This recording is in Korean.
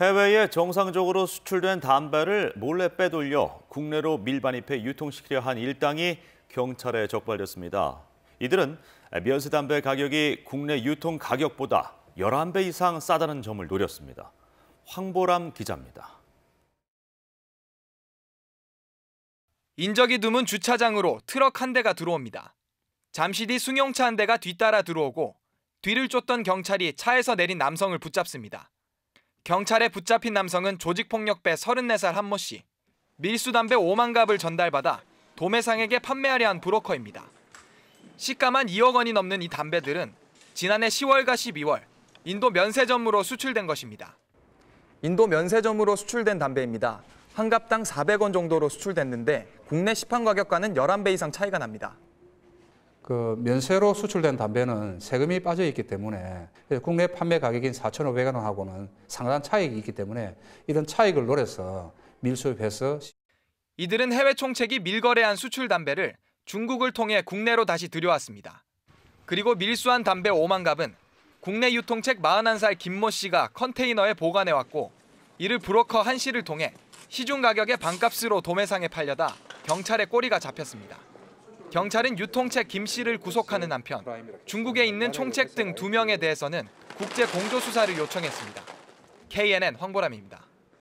해외에 정상적으로 수출된 담배를 몰래 빼돌려 국내로 밀반입해 유통시키려 한 일당이 경찰에 적발됐습니다. 이들은 면세 담배 가격이 국내 유통 가격보다 11배 이상 싸다는 점을 노렸습니다. 황보람 기자입니다. 인적이 드문 주차장으로 트럭 한 대가 들어옵니다. 잠시 뒤 승용차 한 대가 뒤따라 들어오고 뒤를 쫓던 경찰이 차에서 내린 남성을 붙잡습니다. 경찰에 붙잡힌 남성은 조직폭력배 34살 한모 씨. 밀수담배 5만 갑을 전달받아 도매상에게 판매하려 한 브로커입니다. 시가만 2억 원이 넘는 이 담배들은 지난해 10월과 12월 인도 면세점으로 수출된 것입니다. 인도 면세점으로 수출된 담배입니다. 한 갑당 400원 정도로 수출됐는데 국내 시판 가격과는 11배 이상 차이가 납니다. 그 면세로 수출된 담배는 세금이 빠져 있기 때문에 국내 판매 가격인 4,500원 하고는 상당한 차익이 있기 때문에 이런 차익을 노려서 밀수입해서 이들은 해외 총책이 밀거래한 수출 담배를 중국을 통해 국내로 다시 들여왔습니다. 그리고 밀수한 담배 5만 갑은 국내 유통책 41살 김모 씨가 컨테이너에 보관해왔고 이를 브로커 한 씨를 통해 시중 가격의 반값으로 도매상에 팔려다 경찰에 꼬리가 잡혔습니다. 경찰은 유통책 김 씨를 구속하는 한편 중국에 있는 총책 등 2명에 대해서는 국제 공조 수사를 요청했습니다. KNN 황보람입니다.